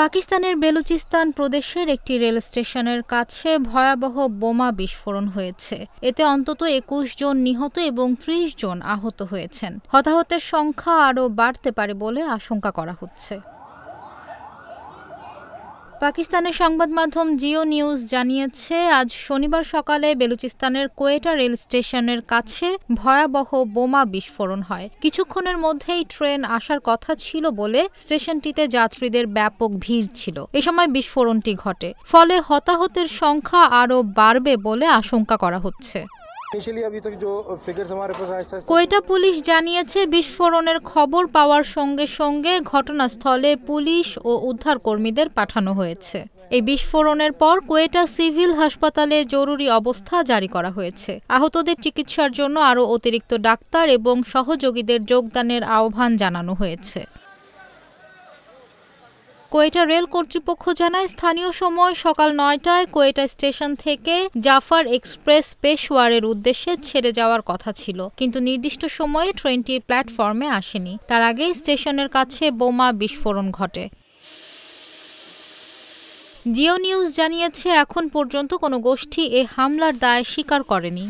পাকিস্তানের বেলুচিস্তান প্রদেশের একটি রেল স্টেশনের কাছে ভয়াবহ বোমা বিস্ফোরণ হয়েছে এতে অন্তত একুশ জন নিহত এবং ত্রিশ জন আহত হয়েছেন হতাহতের সংখ্যা আরও বাড়তে পারে বলে আশঙ্কা করা হচ্ছে পাকিস্তানের সংবাদ মাধ্যম জিও নিউজ জানিয়েছে আজ শনিবার সকালে বেলুচিস্তানের কোয়েটা রেল স্টেশনের কাছে ভয়াবহ বোমা বিস্ফোরণ হয় কিছুক্ষণের মধ্যেই ট্রেন আসার কথা ছিল বলে স্টেশনটিতে যাত্রীদের ব্যাপক ভিড় ছিল এ সময় বিস্ফোরণটি ঘটে ফলে হতাহতের সংখ্যা আরও বাড়বে বলে আশঙ্কা করা হচ্ছে কোয়েটা পুলিশ জানিয়েছে বিস্ফোরণের খবর পাওয়ার সঙ্গে সঙ্গে ঘটনাস্থলে পুলিশ ও উদ্ধারকর্মীদের পাঠানো হয়েছে এই বিস্ফোরণের পর কোয়েটা সিভিল হাসপাতালে জরুরি অবস্থা জারি করা হয়েছে আহতদের চিকিৎসার জন্য আরও অতিরিক্ত ডাক্তার এবং সহযোগীদের যোগদানের আহ্বান জানানো হয়েছে কোয়েটা রেল কর্তৃপক্ষ জানায় স্থানীয় সময় সকাল নয়টায় কোয়েটা স্টেশন থেকে জাফার এক্সপ্রেস পেশওয়ারের উদ্দেশ্যে ছেড়ে যাওয়ার কথা ছিল কিন্তু নির্দিষ্ট সময়ে ট্রেনটি প্ল্যাটফর্মে আসেনি তার আগেই স্টেশনের কাছে বোমা বিস্ফোরণ ঘটে জিও নিউজ জানিয়েছে এখন পর্যন্ত কোন গোষ্ঠী এ হামলার দায় স্বীকার করেনি